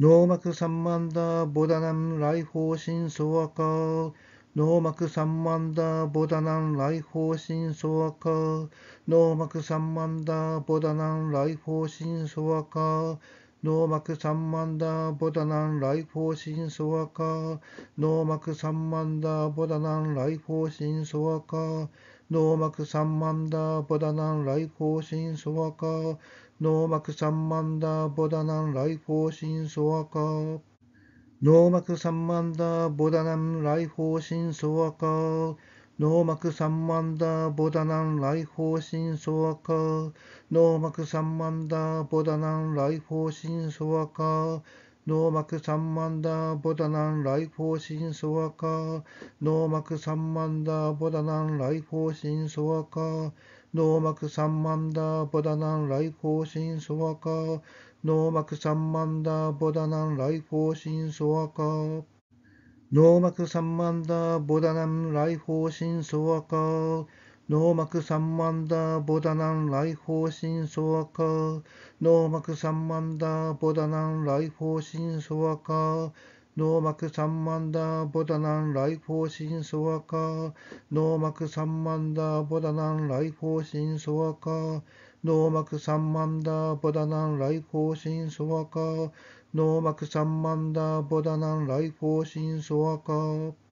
ノーマクサンマンダーボダナン来訪神ソワカー。ノーマクサンマンダーボダナン来訪神ソワカー。ノーマクサンマンダーボダナン来訪神ソワカー。ノーマクサンマンダーボダナン来訪神ソワカー。ノーマクサンマンダーボダナン来訪神ソワカー。ノーマクサンマンダーボダナンライ心ーシンソワカー。ノーマクサンマンダーボダナンライコーシンソワカー。ノーマクサンマンダーボダナンライ心ーシンソワカー。ノーマクサンマンダーボダナンライ心ソワカー。膜三万だボダナン来イ心ーシンソワカー。脳膜三万だボダナン来訪心ソワカ脳膜三万だボダナン来訪心ソワカ脳膜三万だボダナン来訪心ソワカ脳膜三万だボダナン来訪心ソワカ脳膜三万だボダナン来訪心ソワカ脳膜三万だボダナン来訪心ソワカ脳膜三万だボダナン来訪心ソワカ脳膜三万だボダナン来訪心ソワカ脳膜三万だボダナン来訪心ソワカ脳膜三万だボダナン来訪心ソワカ脳膜三万だボダナン来訪心ソワカ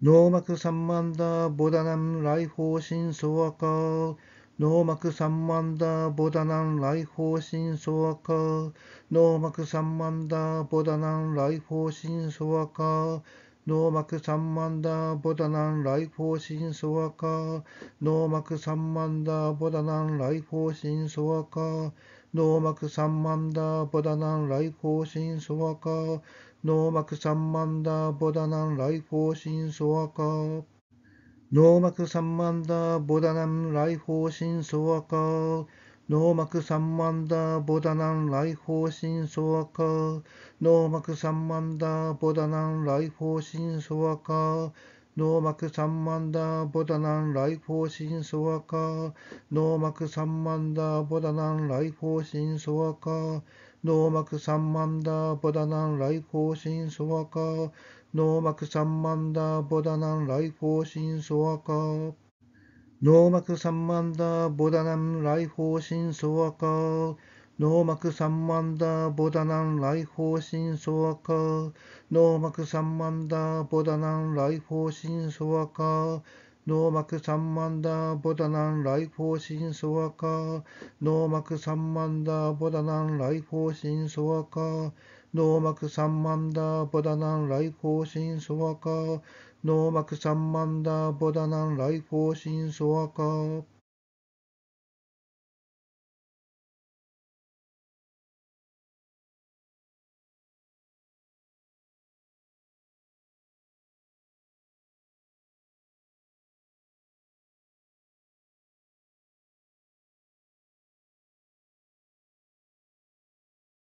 ノーマクサンマンダーボダナン来訪神ソワカー。ノーマクサンマンダーボダナン来訪神ソワカー。ノーマクサンマンダーボダナン来訪神ソワカー。ノーマクサンマンダーボダナン来訪神ソワカー。ノーマクサンマンダーボダナン来訪神ソワカー。脳膜三万だボダナン来訪心ソワカ脳膜三万だボダナン来訪心ソワカ脳膜三万だボダナン来訪心ソワカ脳膜三万だボダナン来訪心ソワカ脳膜三万だボダナン来訪心ソワカ脳膜三万だボダナン来訪心ソワカ脳膜三万だボダナン来訪心ソワカ脳膜三万だボダナン来訪心ソワカ脳膜三万だボダナン来訪心ソワカ脳膜三万だボダナン来訪心ソワカ脳膜三万だボダナン来訪心ソワカ脳膜三万だボダナン来訪心ソワカ脳膜三万だボダナン来訪心ソワカ脳膜三万だボダナン来訪心ソワカ脳膜三万だボダナン来訪心ソワカ脳膜三万だボダナン来訪心ソワカ